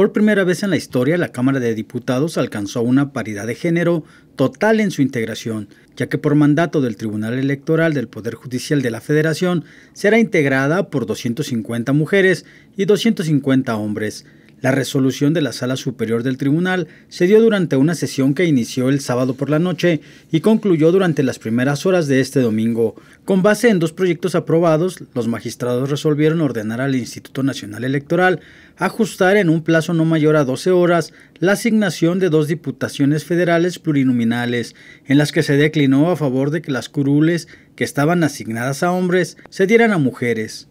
Por primera vez en la historia, la Cámara de Diputados alcanzó una paridad de género total en su integración, ya que por mandato del Tribunal Electoral del Poder Judicial de la Federación será integrada por 250 mujeres y 250 hombres. La resolución de la Sala Superior del Tribunal se dio durante una sesión que inició el sábado por la noche y concluyó durante las primeras horas de este domingo. Con base en dos proyectos aprobados, los magistrados resolvieron ordenar al Instituto Nacional Electoral ajustar en un plazo no mayor a 12 horas la asignación de dos diputaciones federales plurinominales, en las que se declinó a favor de que las curules que estaban asignadas a hombres se dieran a mujeres.